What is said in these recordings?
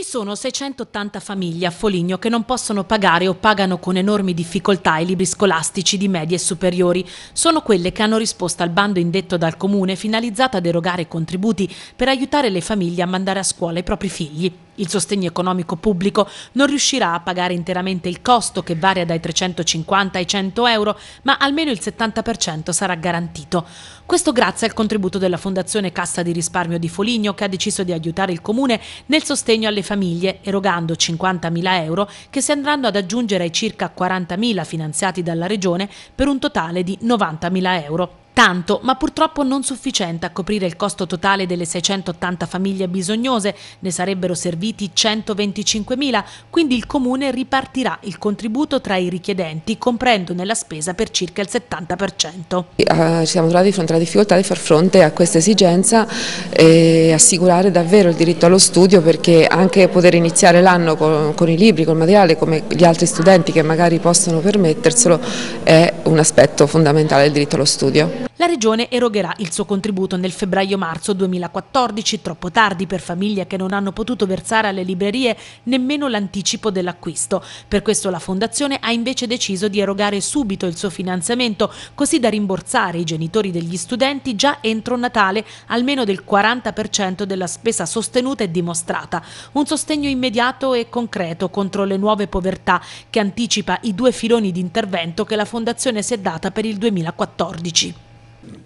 Ci sono 680 famiglie a Foligno che non possono pagare o pagano con enormi difficoltà i libri scolastici di medie e superiori. Sono quelle che hanno risposto al bando indetto dal comune finalizzato ad erogare contributi per aiutare le famiglie a mandare a scuola i propri figli. Il sostegno economico pubblico non riuscirà a pagare interamente il costo che varia dai 350 ai 100 euro, ma almeno il 70% sarà garantito. Questo grazie al contributo della Fondazione Cassa di Risparmio di Foligno che ha deciso di aiutare il Comune nel sostegno alle famiglie, erogando 50.000 euro che si andranno ad aggiungere ai circa 40.000 finanziati dalla Regione per un totale di 90.000 euro tanto ma purtroppo non sufficiente a coprire il costo totale delle 680 famiglie bisognose, ne sarebbero serviti 125.000, quindi il Comune ripartirà il contributo tra i richiedenti, comprendone la spesa per circa il 70%. Ci eh, siamo trovati di fronte alla difficoltà di far fronte a questa esigenza e assicurare davvero il diritto allo studio perché anche poter iniziare l'anno con, i libri, col materiale come gli altri studenti che magari possono permetterselo è un aspetto fondamentale del diritto allo studio. La Regione erogherà il suo contributo nel febbraio-marzo 2014, troppo tardi per famiglie che non hanno potuto versare alle librerie nemmeno l'anticipo dell'acquisto. Per questo la Fondazione ha invece deciso di erogare subito il suo finanziamento, così da rimborsare i genitori degli studenti già entro Natale almeno del 40% della spesa sostenuta e dimostrata. Un sostegno immediato e concreto contro le nuove povertà che anticipa i due filoni di intervento che la Fondazione si è data per il 2014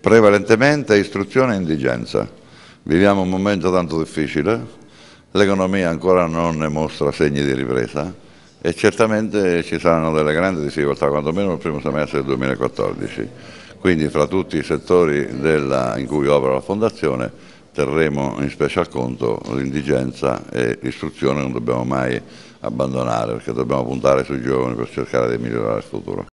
prevalentemente istruzione e indigenza. Viviamo un momento tanto difficile, l'economia ancora non ne mostra segni di ripresa e certamente ci saranno delle grandi difficoltà, quantomeno nel primo semestre del 2014. Quindi fra tutti i settori della, in cui opera la Fondazione terremo in special conto l'indigenza e l'istruzione non dobbiamo mai abbandonare perché dobbiamo puntare sui giovani per cercare di migliorare il futuro.